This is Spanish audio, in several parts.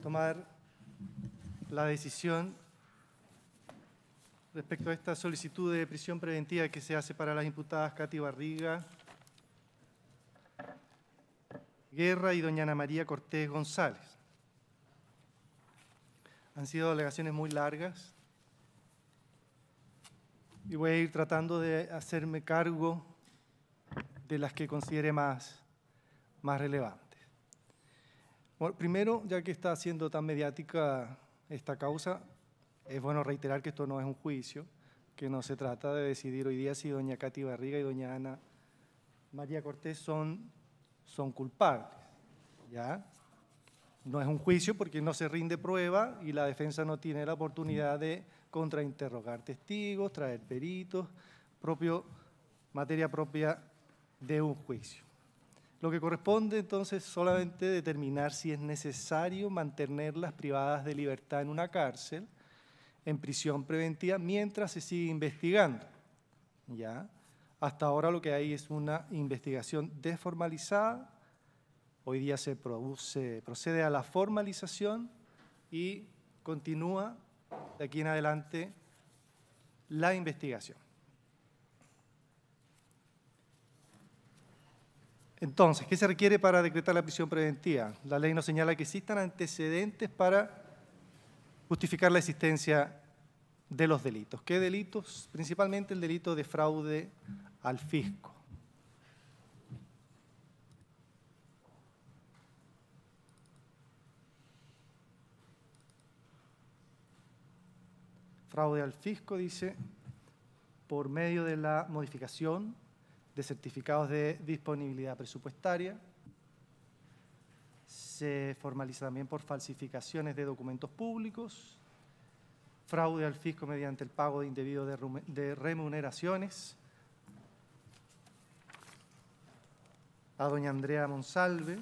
tomar la decisión respecto a esta solicitud de prisión preventiva que se hace para las imputadas Katy Barriga, Guerra y doña Ana María Cortés González. Han sido alegaciones muy largas y voy a ir tratando de hacerme cargo de las que considere más, más relevantes primero, ya que está siendo tan mediática esta causa, es bueno reiterar que esto no es un juicio, que no se trata de decidir hoy día si doña Katy Barriga y doña Ana María Cortés son, son culpables. ¿ya? No es un juicio porque no se rinde prueba y la defensa no tiene la oportunidad de contrainterrogar testigos, traer peritos, propio, materia propia de un juicio. Lo que corresponde entonces solamente determinar si es necesario mantenerlas privadas de libertad en una cárcel, en prisión preventiva, mientras se sigue investigando. ¿Ya? Hasta ahora lo que hay es una investigación desformalizada. Hoy día se procede a la formalización y continúa de aquí en adelante la investigación. Entonces, ¿qué se requiere para decretar la prisión preventiva? La ley nos señala que existan antecedentes para justificar la existencia de los delitos. ¿Qué delitos? Principalmente el delito de fraude al fisco. Fraude al fisco, dice, por medio de la modificación de certificados de disponibilidad presupuestaria. Se formaliza también por falsificaciones de documentos públicos, fraude al fisco mediante el pago de indebido de remuneraciones. A doña Andrea Monsalve,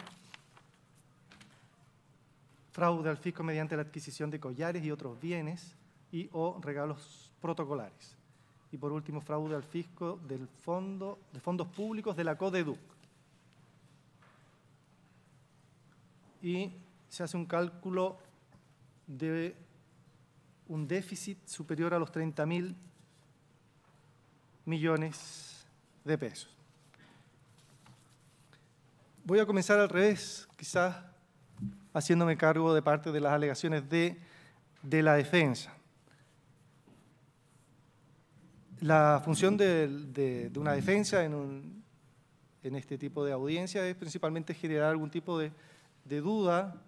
fraude al fisco mediante la adquisición de collares y otros bienes y o regalos protocolares y por último fraude al fisco del fondo, de fondos públicos de la CODEDUC. Y se hace un cálculo de un déficit superior a los 30 mil millones de pesos. Voy a comenzar al revés, quizás haciéndome cargo de parte de las alegaciones de la defensa. La función de, una defensa en, un, en, este tipo de audiencia es principalmente generar algún tipo de, duda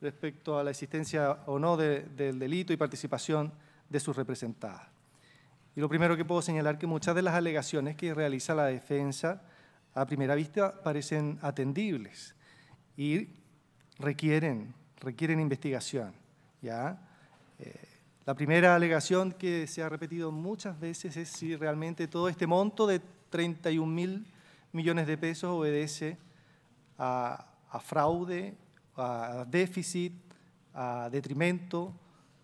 respecto a la existencia o no del delito y participación de sus representadas. Y lo primero que puedo señalar es que muchas de las alegaciones que realiza la defensa a primera vista parecen atendibles y requieren, requieren investigación. ¿ya? Eh, la primera alegación que se ha repetido muchas veces es si realmente todo este monto de 31 mil millones de pesos obedece a, fraude, a déficit, a detrimento,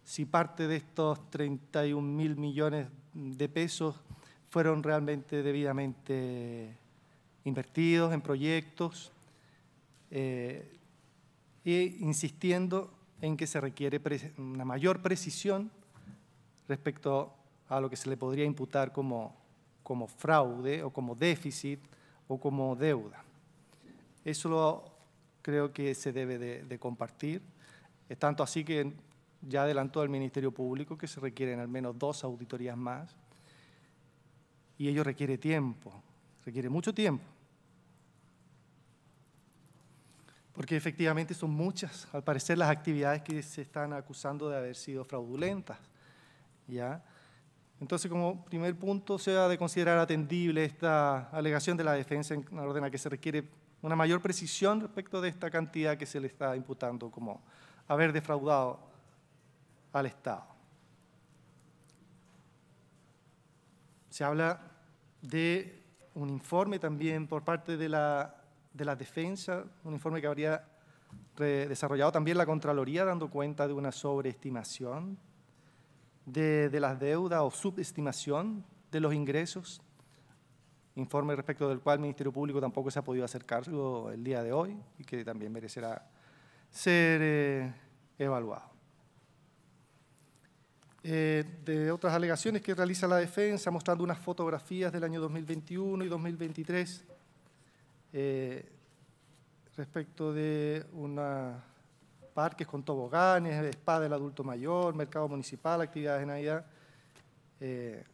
si parte de estos 31 mil millones de pesos fueron realmente debidamente invertidos en proyectos, e insistiendo en que se requiere una mayor precisión respecto a lo que se le podría imputar como, como fraude o como déficit o como deuda. Eso lo, creo que se debe de, de compartir. Es tanto así que ya adelantó el Ministerio Público que se requieren al menos dos auditorías más y ello requiere tiempo, requiere mucho tiempo. porque efectivamente son muchas, al parecer, las actividades que se están acusando de haber sido fraudulentas. ¿ya? Entonces, como primer punto, se ha de considerar atendible esta alegación de la defensa en orden a que se requiere una mayor precisión respecto de esta cantidad que se le está imputando como haber defraudado al Estado. Se habla de un informe también por parte de la de la Defensa, un informe que habría desarrollado también la Contraloría, dando cuenta de una sobreestimación de, las deudas o subestimación de los ingresos, informe respecto del cual el Ministerio Público tampoco se ha podido hacer cargo el día de hoy y que también merecerá ser eh, evaluado. Eh, de otras alegaciones que realiza la defensa, mostrando unas fotografías del año 2021 y 2023 eh, respecto de una parques con toboganes, spa del adulto mayor, mercado municipal, actividades de Navidad, eh,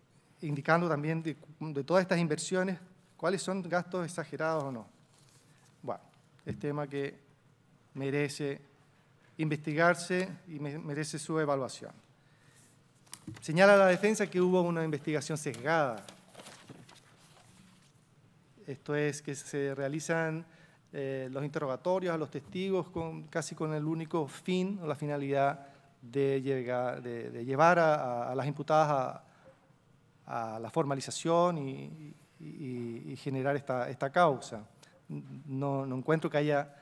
indicando también de, todas estas inversiones cuáles son gastos exagerados o no. Bueno, es tema que merece investigarse y merece su evaluación. Señala la defensa que hubo una investigación sesgada esto es que se realizan eh, los interrogatorios a los testigos casi con el único fin o la finalidad de, llevar a, las imputadas a, la formalización y, generar esta, causa. No, encuentro que haya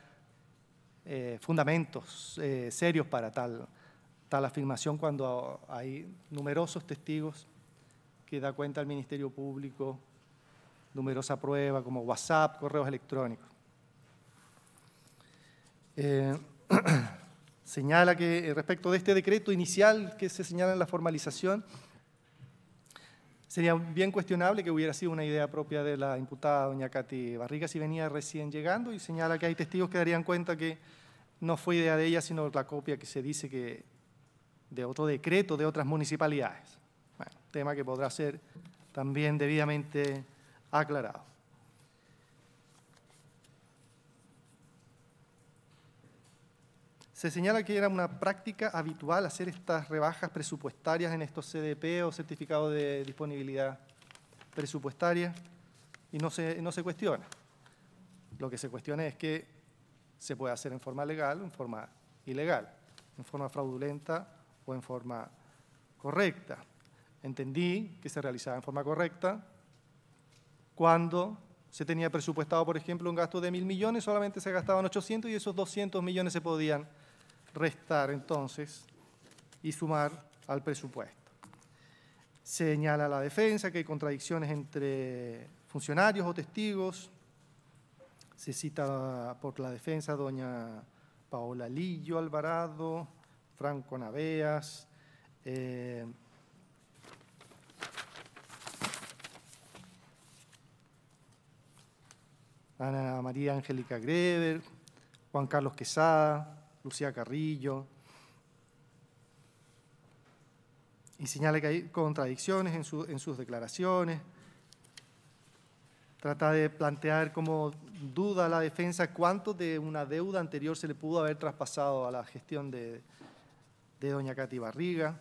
eh, fundamentos eh, serios para tal, tal afirmación cuando hay numerosos testigos que da cuenta al Ministerio Público numerosa prueba como WhatsApp, correos electrónicos. Eh, señala que eh, respecto de este decreto inicial que se señala en la formalización, sería bien cuestionable que hubiera sido una idea propia de la imputada doña Katy Barriga si venía recién llegando y señala que hay testigos que darían cuenta que no fue idea de ella, sino la copia que se dice que de otro decreto de otras municipalidades. Bueno, tema que podrá ser también debidamente aclarado. Se señala que era una práctica habitual hacer estas rebajas presupuestarias en estos CDP o certificados de disponibilidad presupuestaria y no se, no se cuestiona. Lo que se cuestiona es que se puede hacer en forma legal o en forma ilegal, en forma fraudulenta o en forma correcta. Entendí que se realizaba en forma correcta, cuando se tenía presupuestado, por ejemplo, un gasto de mil millones, solamente se gastaban 800 y esos 200 millones se podían restar entonces y sumar al presupuesto. Señala la defensa que hay contradicciones entre funcionarios o testigos. Se cita por la defensa doña Paola Lillo Alvarado, Franco Naveas, eh, Ana María Angélica Greber, Juan Carlos Quesada, Lucía Carrillo. Y señala que hay contradicciones en, sus declaraciones. Trata de plantear como duda la defensa cuánto de una deuda anterior se le pudo haber traspasado a la gestión de, de doña Katy Barriga.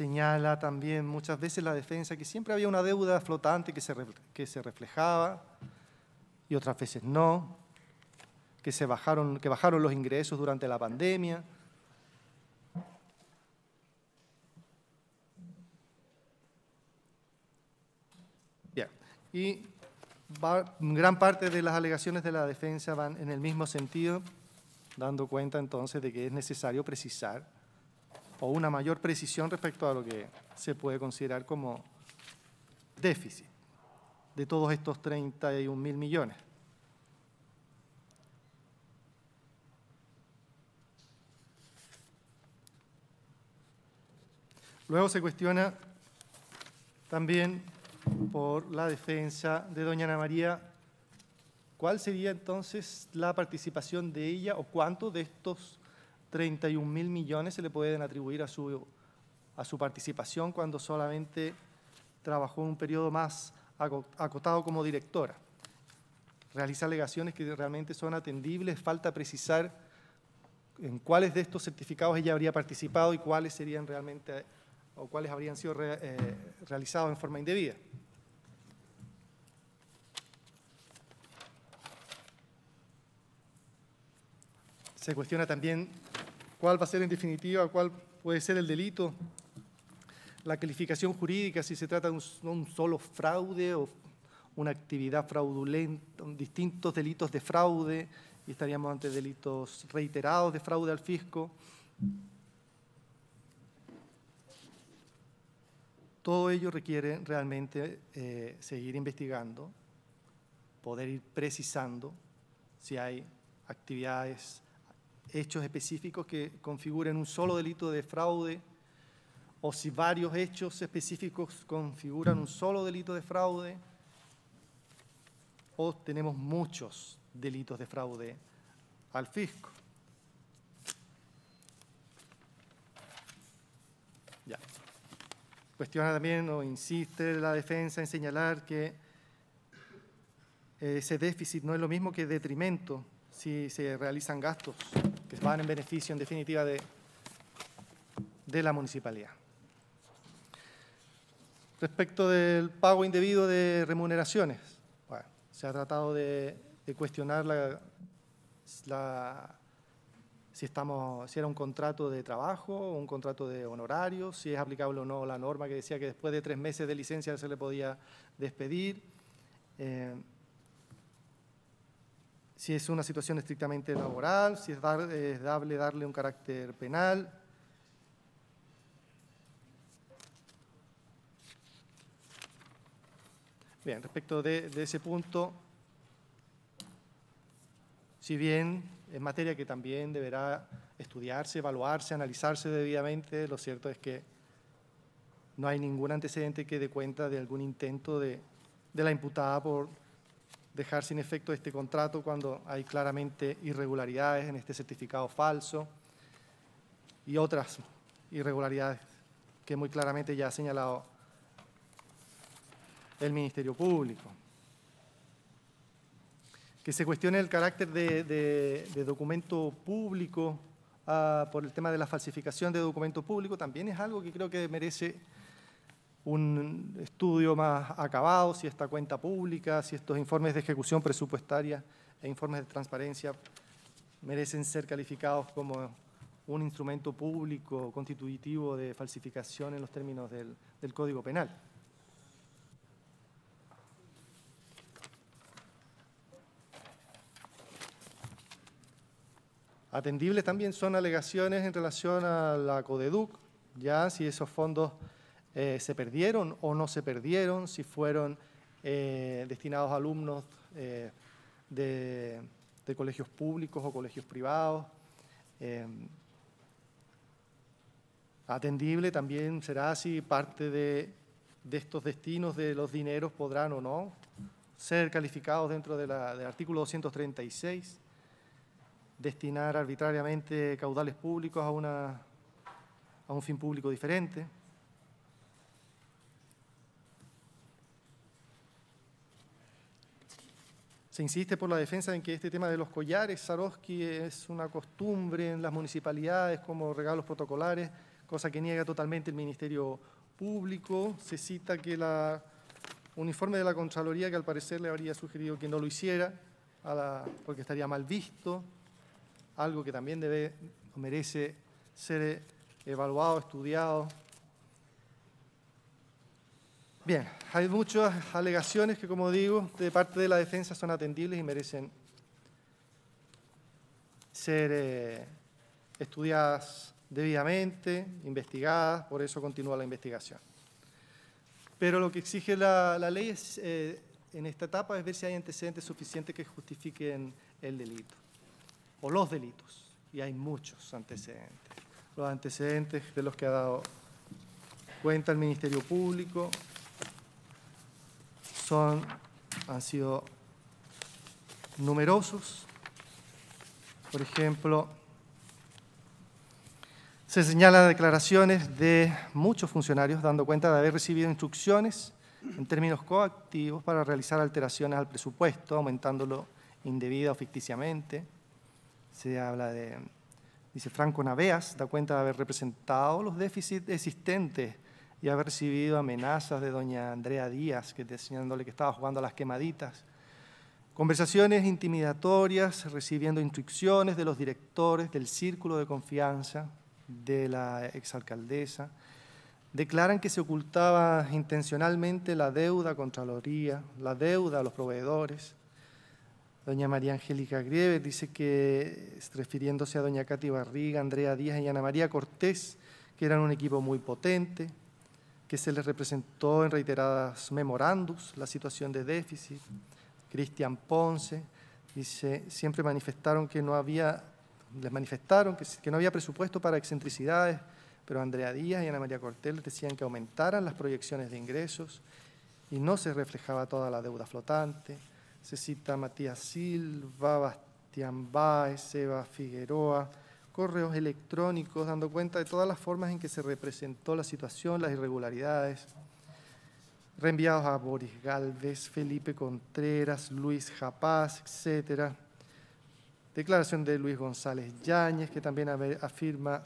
señala también muchas veces la defensa que siempre había una deuda flotante que se, que se reflejaba y otras veces no, que, se bajaron, que bajaron los ingresos durante la pandemia. Bien, y gran parte de las alegaciones de la defensa van en el mismo sentido, dando cuenta entonces de que es necesario precisar o una mayor precisión respecto a lo que se puede considerar como déficit de todos estos 31 mil millones. Luego se cuestiona también por la defensa de doña Ana María cuál sería entonces la participación de ella o cuánto de estos 31 mil millones se le pueden atribuir a su, a su participación cuando solamente trabajó un periodo más acotado como directora. Realiza alegaciones que realmente son atendibles, falta precisar en cuáles de estos certificados ella habría participado y cuáles serían realmente o cuáles habrían sido eh, realizados en forma indebida. Se cuestiona también cuál va a ser en definitiva, cuál puede ser el delito, la calificación jurídica, si se trata de un, solo fraude o una actividad fraudulenta, distintos delitos de fraude, y estaríamos ante delitos reiterados de fraude al fisco. Todo ello requiere realmente eh, seguir investigando, poder ir precisando si hay actividades hechos específicos que configuren un solo delito de fraude o si varios hechos específicos configuran un solo delito de fraude o tenemos muchos delitos de fraude al fisco. Ya. Cuestiona también o insiste la defensa en señalar que ese déficit no es lo mismo que detrimento si se realizan gastos que van en beneficio, en definitiva, de, de la municipalidad. Respecto del pago indebido de remuneraciones, se ha tratado de, cuestionar si, estamos, si era un contrato de trabajo, un contrato de honorario, si es aplicable o no la norma que decía que después de tres meses de licencia se le podía despedir. Eh, si es una situación estrictamente laboral, si es, dable darle un carácter penal. Bien, respecto de, ese punto, si bien es materia que también deberá estudiarse, evaluarse, analizarse debidamente, lo cierto es que no hay ningún antecedente que dé cuenta de algún intento de la imputada por dejar sin efecto este contrato cuando hay claramente irregularidades en este certificado falso y otras irregularidades que muy claramente ya ha señalado el Ministerio Público. Que se cuestione el carácter de, documento público ah, por el tema de la falsificación de documento público también es algo que creo que merece un estudio más acabado, si esta cuenta pública, si estos informes de ejecución presupuestaria e informes de transparencia merecen ser calificados como un instrumento público constitutivo de falsificación en los términos del, Código Penal. Atendibles también son alegaciones en relación a la CODEDUC, ya si esos fondos eh, se perdieron o no se perdieron, si fueron eh, destinados a alumnos eh, de, colegios públicos o colegios privados. atendible también será si parte de, estos destinos de los dineros podrán o no ser calificados dentro del artículo 236, destinar arbitrariamente caudales públicos a un fin público diferente. Se insiste por la defensa en que este tema de los collares Sarovsky es una costumbre en las municipalidades como regalos protocolares, cosa que niega totalmente el Ministerio Público. Se cita que la, uniforme informe de la Contraloría que al parecer le habría sugerido que no lo hiciera porque estaría mal visto, algo que también debe, merece ser evaluado, estudiado Bien, hay muchas alegaciones que, como digo, de parte de la defensa son atendibles y merecen ser eh, estudiadas debidamente, investigadas, por eso continúa la investigación. Pero lo que exige la, ley eh, en esta etapa es ver si hay antecedentes suficientes que justifiquen el delito o los delitos. Y hay muchos antecedentes. Los antecedentes de los que ha dado cuenta el Ministerio Público, han sido numerosos. Por ejemplo, se señalan declaraciones de muchos funcionarios dando cuenta de haber recibido instrucciones en términos coactivos para realizar alteraciones al presupuesto, aumentándolo indebida o ficticiamente. Se habla de, dice Franco Naveas, da cuenta de haber representado los déficits existentes y haber recibido amenazas de doña Andrea Díaz, que enseñándole que estaba jugando a las quemaditas. Conversaciones intimidatorias, recibiendo instrucciones de los directores del círculo de confianza de la exalcaldesa. Declaran que se ocultaba intencionalmente la deuda contra Loría la deuda a los proveedores. Doña María Angélica Grieves dice que, refiriéndose a doña Katy Barriga, Andrea Díaz y Ana María Cortés, que eran un equipo muy potente que se les representó en reiteradas memorandos, la situación de déficit. Cristian Ponce dice, siempre manifestaron que no había, les manifestaron que, no había presupuesto para excentricidades, pero Andrea Díaz y Ana María Cortel decían que aumentaran las proyecciones de ingresos y no se reflejaba toda la deuda flotante. Se cita Matías Silva, Bastián Báez, Eva Figueroa, correos electrónicos, dando cuenta de todas las formas en que se representó la situación, las irregularidades, reenviados a Boris Galvez, Felipe Contreras, Luis Japaz, etc. Declaración de Luis González Yáñez, que también afirma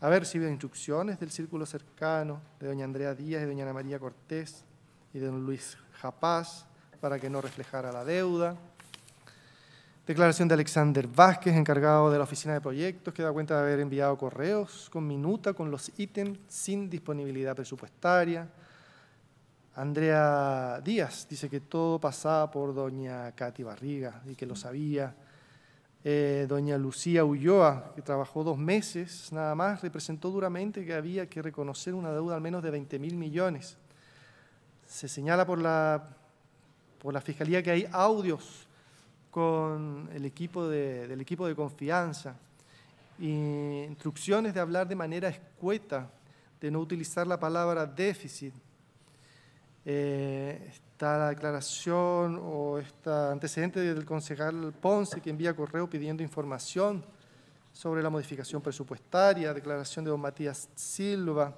haber recibido instrucciones del círculo cercano de doña Andrea Díaz, y doña Ana María Cortés y de Luis Japaz para que no reflejara la deuda. Declaración de Alexander Vázquez, encargado de la oficina de proyectos, que da cuenta de haber enviado correos con minuta con los ítems sin disponibilidad presupuestaria. Andrea Díaz dice que todo pasaba por doña Katy Barriga y que lo sabía. Eh, doña Lucía Ulloa, que trabajó dos meses nada más, representó duramente que había que reconocer una deuda al menos de 20 mil millones. Se señala por la, por la Fiscalía que hay audios con el equipo de, del equipo de confianza, instrucciones de hablar de manera escueta, de no utilizar la palabra déficit. Está eh, esta declaración o este antecedente del concejal Ponce que envía correo pidiendo información sobre la modificación presupuestaria, declaración de don Matías Silva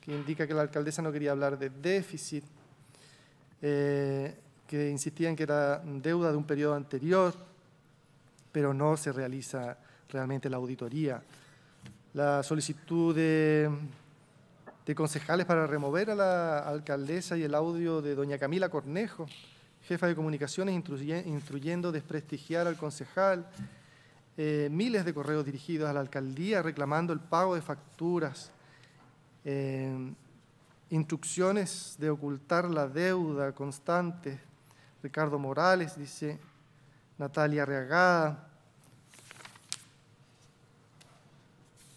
que indica que la alcaldesa no quería hablar de déficit. Eh, que insistían que era deuda de un periodo anterior, pero no se realiza realmente la auditoría. La solicitud de, concejales para remover a la alcaldesa y el audio de doña Camila Cornejo, jefa de comunicaciones, instruyendo desprestigiar al concejal. Eh, miles de correos dirigidos a la alcaldía reclamando el pago de facturas. Eh, instrucciones de ocultar la deuda constante Ricardo Morales, dice Natalia Reagada,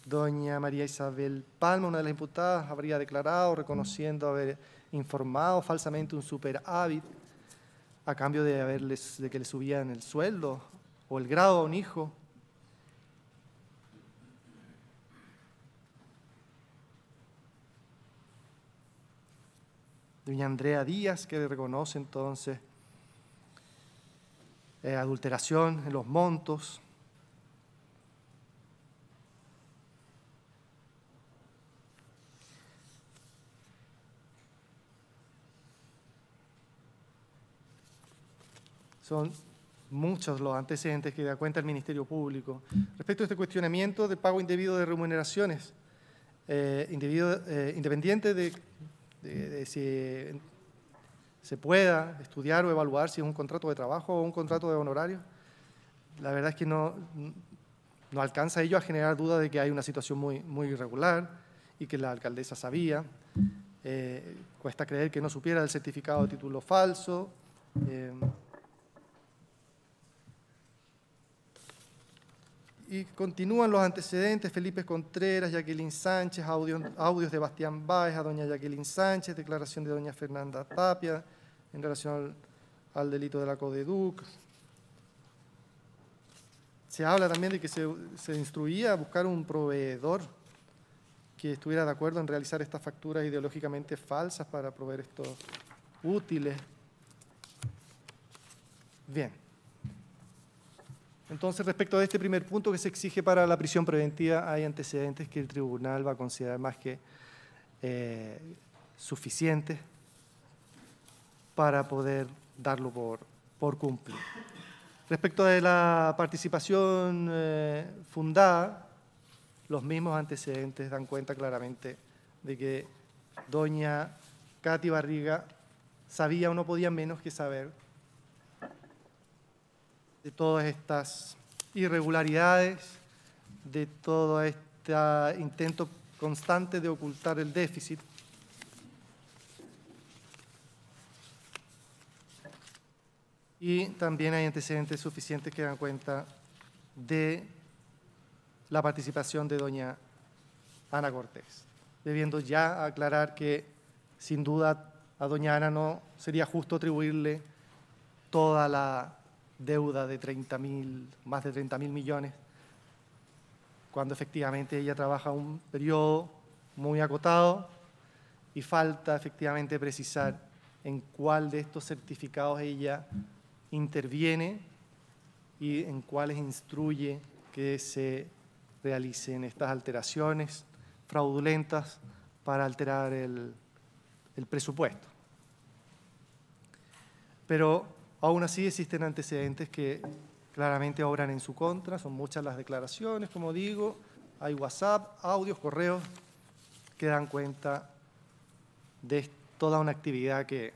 doña María Isabel Palma, una de las imputadas, habría declarado reconociendo haber informado falsamente un superávit a cambio de, haberles, de que le subían el sueldo o el grado a un hijo. Doña Andrea Díaz, que reconoce entonces eh, adulteración en los montos. Son muchos los antecedentes que da cuenta el Ministerio Público. Respecto a este cuestionamiento de pago indebido de remuneraciones, eh, eh, independiente de si se pueda estudiar o evaluar si es un contrato de trabajo o un contrato de honorario. la verdad es que no, alcanza ello a generar duda de que hay una situación muy, muy irregular y que la alcaldesa sabía. Eh, cuesta creer que no supiera el certificado de título falso. Eh, y continúan los antecedentes, Felipe Contreras, Jacqueline Sánchez, audios de Bastián Báez a doña Jacqueline Sánchez, declaración de doña Fernanda Tapia, en relación al, delito de la Codeduc. Se habla también de que se, instruía a buscar un proveedor que estuviera de acuerdo en realizar estas facturas ideológicamente falsas para proveer estos útiles. Bien. Entonces, respecto a este primer punto que se exige para la prisión preventiva, hay antecedentes que el tribunal va a considerar más que eh, suficientes para poder darlo por, por cumplido. Respecto de la participación eh, fundada, los mismos antecedentes dan cuenta claramente de que doña Katy Barriga sabía o no podía menos que saber de todas estas irregularidades, de todo este intento constante de ocultar el déficit y también hay antecedentes suficientes que dan cuenta de la participación de doña Ana Cortés, debiendo ya aclarar que sin duda a doña Ana no sería justo atribuirle toda la deuda de 30 mil, más de 30 mil millones, cuando efectivamente ella trabaja un periodo muy acotado y falta efectivamente precisar en cuál de estos certificados ella interviene y en cuáles instruye que se realicen estas alteraciones fraudulentas para alterar el, presupuesto. Pero aún así existen antecedentes que claramente obran en su contra, son muchas las declaraciones, como digo, hay WhatsApp, audios, correos que dan cuenta de toda una actividad que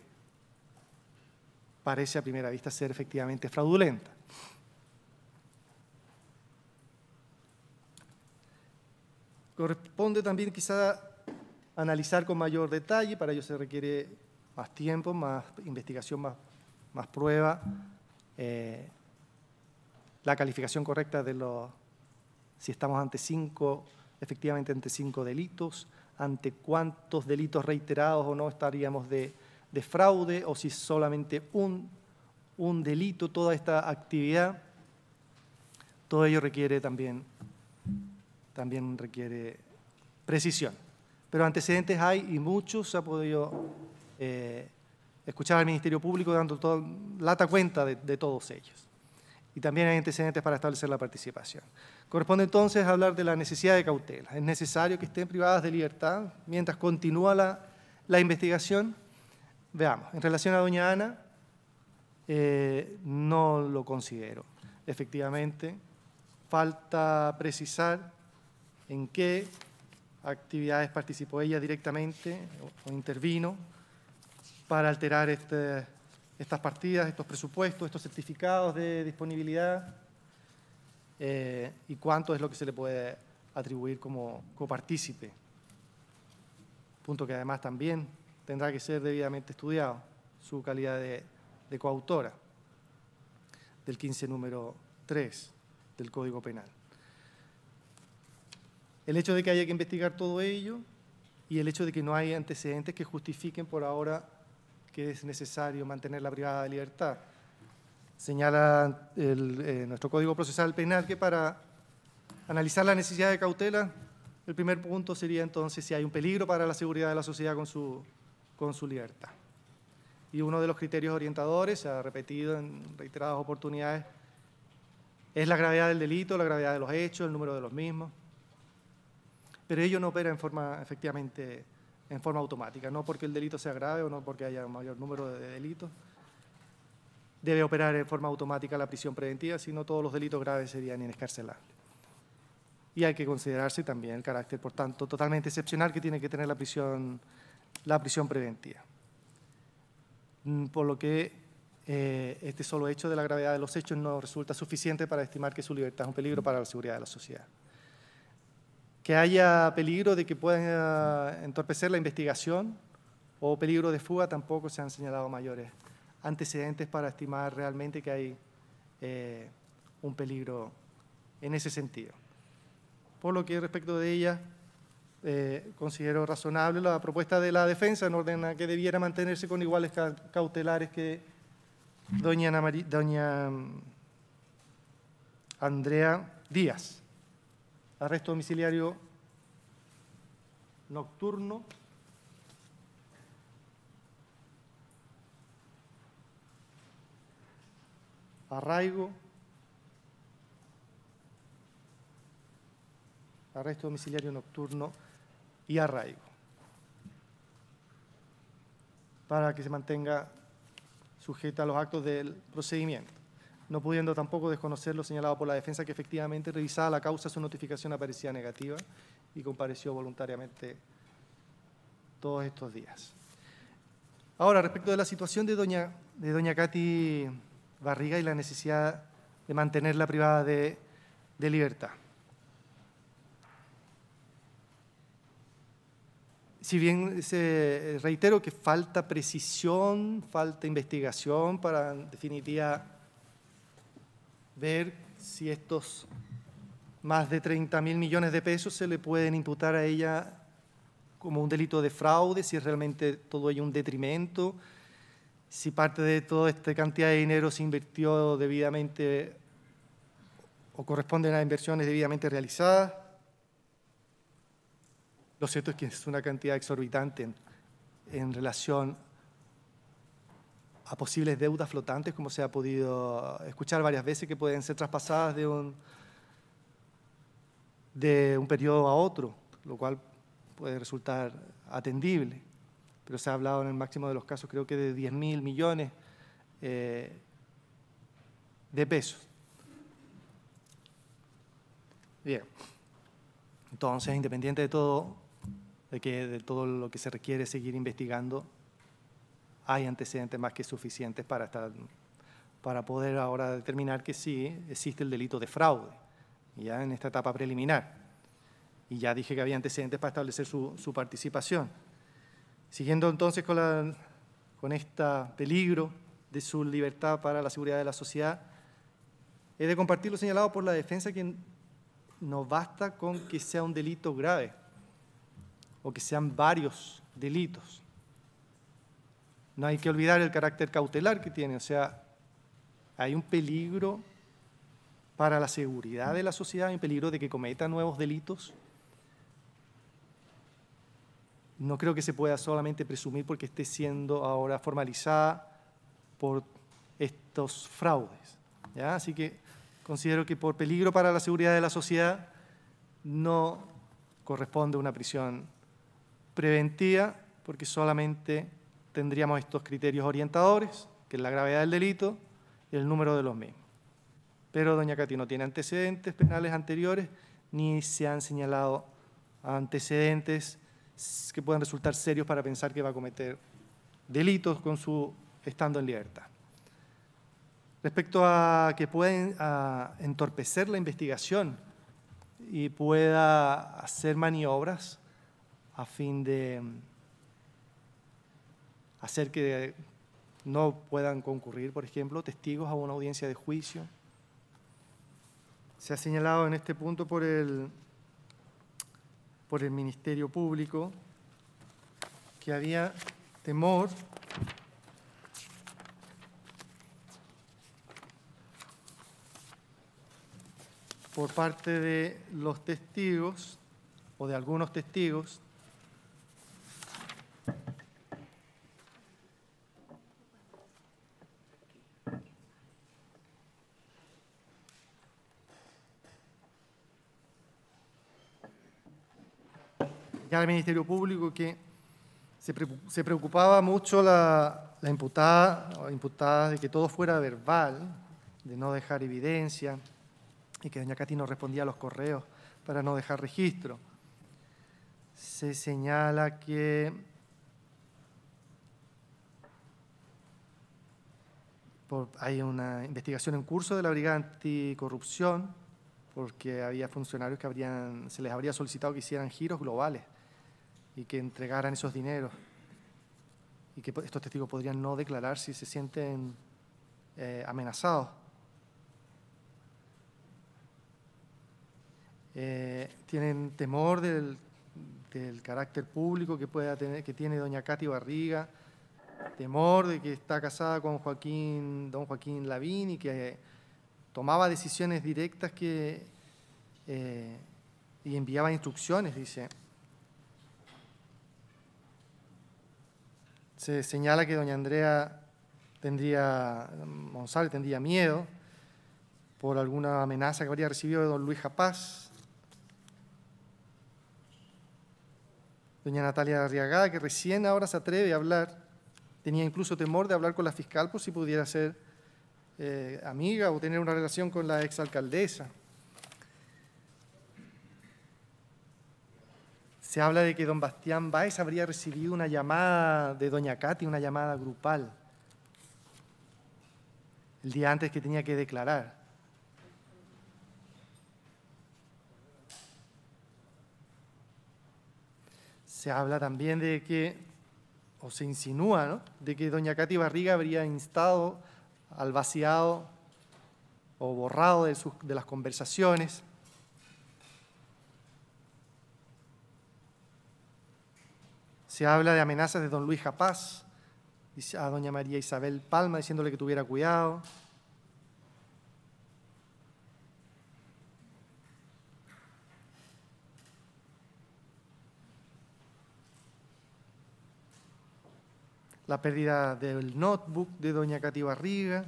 parece a primera vista ser efectivamente fraudulenta. Corresponde también quizá analizar con mayor detalle, para ello se requiere más tiempo, más investigación, más, más prueba, eh, la calificación correcta de los, si estamos ante cinco, efectivamente ante cinco delitos, ante cuántos delitos reiterados o no estaríamos de de fraude o si es solamente un, un delito toda esta actividad, todo ello requiere también, también requiere precisión. Pero antecedentes hay y muchos se ha podido eh, escuchar al Ministerio Público dando todo, lata cuenta de, todos ellos. Y también hay antecedentes para establecer la participación. Corresponde entonces hablar de la necesidad de cautela. Es necesario que estén privadas de libertad mientras continúa la, la investigación Veamos, en relación a doña Ana, eh, no lo considero. Efectivamente, falta precisar en qué actividades participó ella directamente o, intervino para alterar este, estas partidas, estos presupuestos, estos certificados de disponibilidad eh, y cuánto es lo que se le puede atribuir como copartícipe. Punto que además también tendrá que ser debidamente estudiado, su calidad de, coautora del 15 número 3 del Código Penal. El hecho de que haya que investigar todo ello y el hecho de que no hay antecedentes que justifiquen por ahora que es necesario mantener la privada de libertad. Señala eh, nuestro Código Procesal Penal que para analizar la necesidad de cautela, el primer punto sería entonces si hay un peligro para la seguridad de la sociedad con su con su libertad. Y uno de los criterios orientadores, se ha repetido en reiteradas oportunidades, es la gravedad del delito, la gravedad de los hechos, el número de los mismos. Pero ello no opera en forma, efectivamente, en forma automática, no porque el delito sea grave o no porque haya un mayor número de delitos. Debe operar en forma automática la prisión preventiva, si no todos los delitos graves serían inescarcelables y hay que considerarse también el carácter, por tanto, totalmente excepcional que tiene que tener la prisión la prisión preventiva. Mm, por lo que eh, este solo hecho de la gravedad de los hechos no resulta suficiente para estimar que su libertad es un peligro para la seguridad de la sociedad. Que haya peligro de que pueda eh, entorpecer la investigación o peligro de fuga tampoco se han señalado mayores antecedentes para estimar realmente que hay eh, un peligro en ese sentido. Por lo que respecto de ella, eh, considero razonable la propuesta de la defensa en orden a que debiera mantenerse con iguales cautelares que doña, doña mm, Andrea Díaz. Arresto domiciliario nocturno. Arraigo. Arresto domiciliario nocturno y arraigo para que se mantenga sujeta a los actos del procedimiento, no pudiendo tampoco desconocer lo señalado por la defensa que efectivamente revisada la causa su notificación aparecía negativa y compareció voluntariamente todos estos días. Ahora, respecto de la situación de doña, de doña Katy Barriga y la necesidad de mantenerla privada de libertad. si bien se, este, eh, reitero que falta precisión, falta investigación para, en definitiva, ver si estos más de 30 mil millones de pesos se le pueden imputar a ella como un delito de fraude, si es realmente todo ello un detrimento, si parte de toda esta cantidad de dinero se invirtió debidamente o corresponden a inversiones debidamente realizadas. Lo cierto es que es una cantidad exorbitante en, relación a posibles deudas flotantes, como se ha podido escuchar varias veces, que pueden ser traspasadas de un, de un periodo a otro, lo cual puede resultar atendible. Pero se ha hablado en el máximo de los casos, creo que de 10 mil millones eh, de pesos. Bien. Entonces, independiente de todo de que de todo lo que se requiere seguir investigando, hay antecedentes más que suficientes para, para poder ahora determinar que sí existe el delito de fraude, ya en esta etapa preliminar. Y ya dije que había antecedentes para establecer su, participación. Siguiendo entonces con, la, con este peligro de su libertad para la seguridad de la sociedad, he de compartir lo señalado por la defensa que no basta con que sea un delito grave o que sean varios delitos. No hay que olvidar el carácter cautelar que tiene, o sea, hay un peligro para la seguridad de la sociedad, hay un peligro de que cometa nuevos delitos. No creo que se pueda solamente presumir porque esté siendo ahora formalizada por estos fraudes. ¿ya? Así que considero que por peligro para la seguridad de la sociedad no corresponde una prisión preventiva, porque solamente tendríamos estos criterios orientadores, que es la gravedad del delito y el número de los mismos. Pero doña Cati no tiene antecedentes penales anteriores, ni se han señalado antecedentes que puedan resultar serios para pensar que va a cometer delitos con su estando en libertad. Respecto a que pueda entorpecer la investigación y pueda hacer maniobras, a fin de mm, hacer que no puedan concurrir, por ejemplo, testigos a una audiencia de juicio. Se ha señalado en este punto por el, por el Ministerio Público que había temor por parte de los testigos o de algunos testigos al Ministerio Público que se preocupaba mucho la, imputada o imputada de que todo fuera verbal, de no dejar evidencia, y que doña Cati no respondía a los correos para no dejar registro. Se señala que hay una investigación en curso de la Brigada Anticorrupción porque había funcionarios que habrían, se les habría solicitado que hicieran giros globales y que entregaran esos dineros y que estos testigos podrían no declarar si se sienten eh, amenazados. Eh, tienen temor del, carácter público que, pueda tener, que tiene doña Katy Barriga, temor de que está casada con Joaquín, don Joaquín Lavín y que eh, tomaba decisiones directas que, y enviaba instrucciones, dice se señala que doña Andrea tendría, González tendría miedo por alguna amenaza que habría recibido de don Luis Japaz. Doña Natalia Arriagada, que recién ahora se atreve a hablar, tenía incluso temor de hablar con la fiscal por si pudiera ser eh, amiga o tener una relación con la exalcaldesa. se habla de que don Bastián Báez habría recibido una llamada de doña Katy, una llamada grupal, el día antes que tenía que declarar. Se habla también de que, o se insinúa, ¿no? de que doña Katy Barriga habría instado al vaciado o borrado de, sus, de las conversaciones Se habla de amenazas de don Luis Japaz a doña María Isabel Palma diciéndole que tuviera cuidado. La pérdida del notebook de doña Cati Barriga.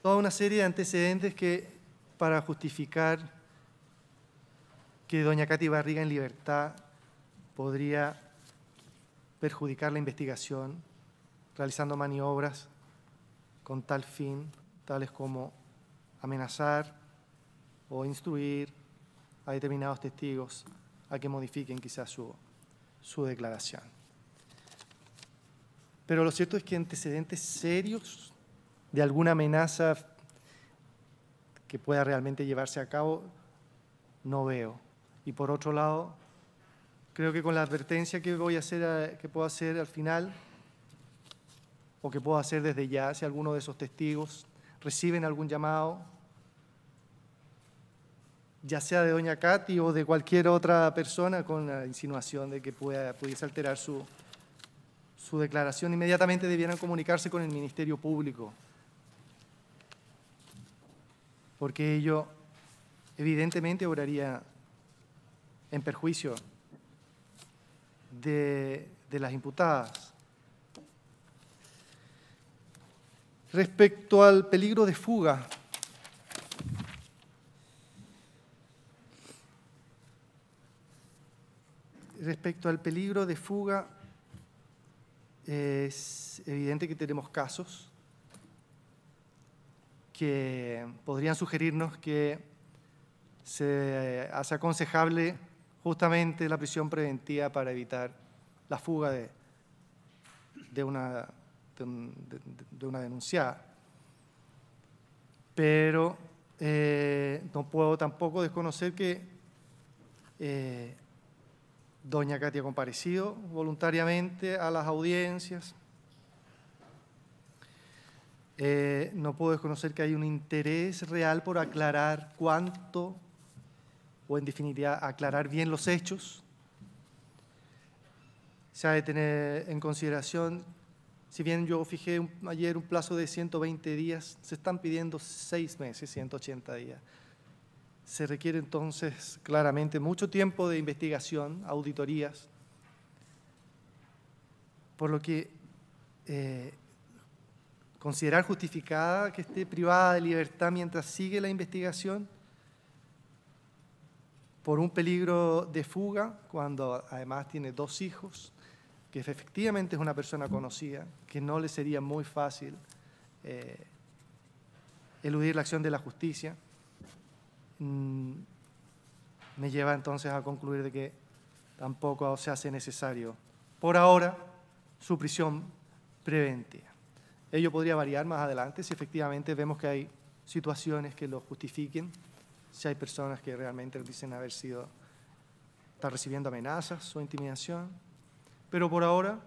Toda una serie de antecedentes que para justificar que doña Katy Barriga en libertad podría perjudicar la investigación realizando maniobras con tal fin, tales como amenazar o instruir a determinados testigos a que modifiquen quizás su, su declaración. Pero lo cierto es que antecedentes serios de alguna amenaza que pueda realmente llevarse a cabo, no veo. Y por otro lado, creo que con la advertencia que voy a hacer, eh, que puedo hacer al final, o que puedo hacer desde ya, si alguno de esos testigos reciben algún llamado, ya sea de doña Katy o de cualquier otra persona con la insinuación de que pueda, pudiese alterar su, su declaración, inmediatamente debieran comunicarse con el Ministerio Público, porque ello evidentemente obraría en perjuicio de, las imputadas. Respecto al peligro de fuga, respecto al peligro de fuga, es evidente que tenemos casos que podrían sugerirnos que se hace aconsejable justamente la prisión preventiva para evitar la fuga de, una, denunciada. Pero eh, no puedo tampoco desconocer que eh, doña Katia ha comparecido voluntariamente a las audiencias. Eh, no puedo desconocer que hay un interés real por aclarar cuánto o en definitiva aclarar bien los hechos. Se ha de tener en consideración, si bien yo fijé ayer un plazo de 120 días, se están pidiendo seis meses, 180 días. Se requiere entonces claramente mucho tiempo de investigación, auditorías, por lo que eh, considerar justificada que esté privada de libertad mientras sigue la investigación por un peligro de fuga, cuando además tiene dos hijos, que efectivamente es una persona conocida, que no le sería muy fácil eh, eludir la acción de la justicia, mm, me lleva entonces a concluir de que tampoco se hace necesario, por ahora, su prisión preventiva. Ello podría variar más adelante si efectivamente vemos que hay situaciones que lo justifiquen si hay personas que realmente dicen haber sido, estar recibiendo amenazas o intimidación. Pero por ahora,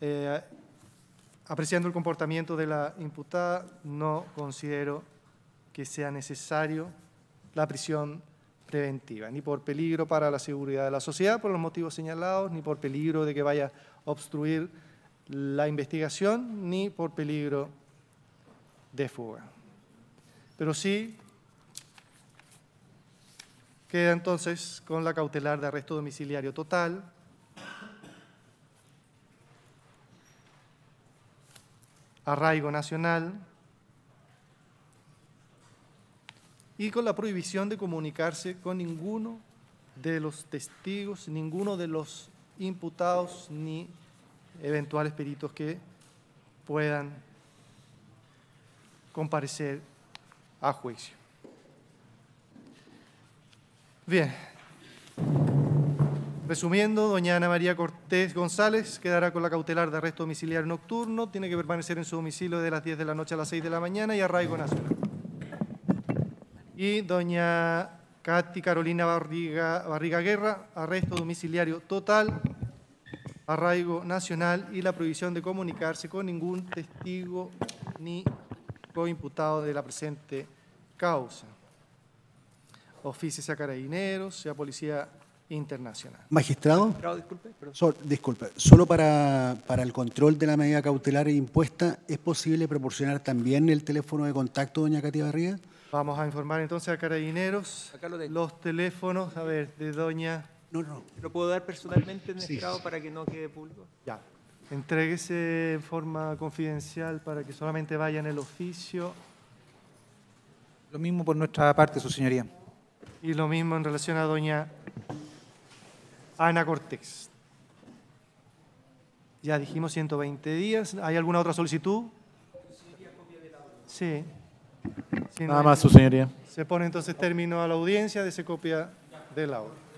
eh, apreciando el comportamiento de la imputada, no considero que sea necesario la prisión preventiva, ni por peligro para la seguridad de la sociedad, por los motivos señalados, ni por peligro de que vaya a obstruir la investigación, ni por peligro de fuga. Pero sí Queda entonces con la cautelar de arresto domiciliario total. Arraigo nacional. Y con la prohibición de comunicarse con ninguno de los testigos, ninguno de los imputados ni eventuales peritos que puedan comparecer a juicio. Bien. Resumiendo, doña Ana María Cortés González quedará con la cautelar de arresto domiciliario nocturno, tiene que permanecer en su domicilio de las 10 de la noche a las 6 de la mañana y arraigo nacional. Y doña Katy Carolina Barriga, Barriga Guerra, arresto domiciliario total, arraigo nacional y la prohibición de comunicarse con ningún testigo ni coimputado de la presente causa. Oficios a carabineros, sea policía internacional. Magistrado, disculpe, solo para, para, el control de la medida cautelar e impuesta, ¿es posible proporcionar también el teléfono de contacto, doña Katia Barriga? Vamos a informar entonces a carabineros los teléfonos, a ver, de doña... No, no. ¿Lo puedo dar personalmente en para que no quede público? Ya. Entréguese en forma confidencial para que solamente vaya en el oficio. Lo mismo por nuestra parte, su señoría. Y lo mismo en relación a doña Ana Cortés. Ya dijimos 120 días. ¿Hay alguna otra solicitud? Sí. Nada más, su señoría. Se pone entonces término a la audiencia de esa copia de la orden.